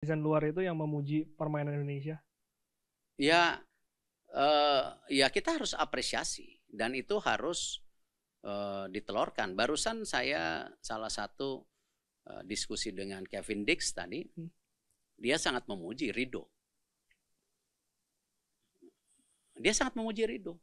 netizen luar itu yang memuji permainan Indonesia? Ya, uh, ya kita harus apresiasi dan itu harus uh, ditelorkan. Barusan saya salah satu uh, diskusi dengan Kevin Dix tadi, hmm. dia sangat memuji Rido. Dia sangat memuji Rido.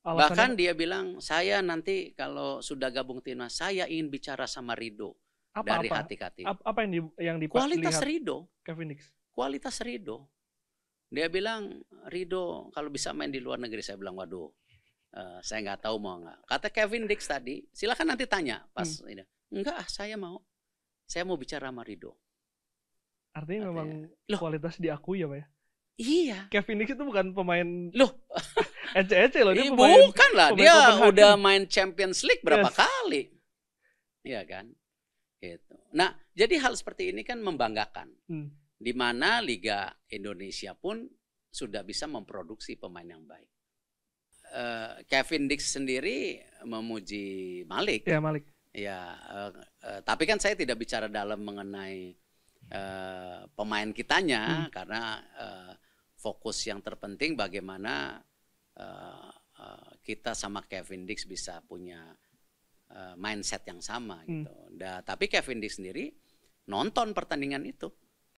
Alasannya... Bahkan dia bilang saya nanti kalau sudah gabung timnas saya ingin bicara sama Rido apa, dari hati ke hati. Apa, apa yang di, yang di kualitas lihat Rido? Kevin Nix. Kualitas Rido. Dia bilang Rido kalau bisa main di luar negeri saya bilang waduh uh, saya nggak tahu mau nggak. Kata Kevin Dix tadi silakan nanti tanya pas hmm. ini. Enggak ah, saya mau saya mau bicara sama Rido. Artinya, Artinya memang loh, kualitas diakui ya pak ya? Iya. Kevin Dix itu bukan pemain loh ece-ece loh dia pemain, bukan lah pemain dia udah main Champions League berapa yes. kali. Iya kan? Gitu. Nah, jadi hal seperti ini kan membanggakan. Hmm. Di mana Liga Indonesia pun sudah bisa memproduksi pemain yang baik. Uh, Kevin Dix sendiri memuji Malik. Ya, Malik. Ya, uh, uh, tapi kan saya tidak bicara dalam mengenai uh, pemain kitanya hmm. karena uh, fokus yang terpenting bagaimana uh, uh, kita sama Kevin Dix bisa punya Eh, mindset yang sama hmm. gitu. Hmm. Da, tapi Kevin di sendiri nonton pertandingan itu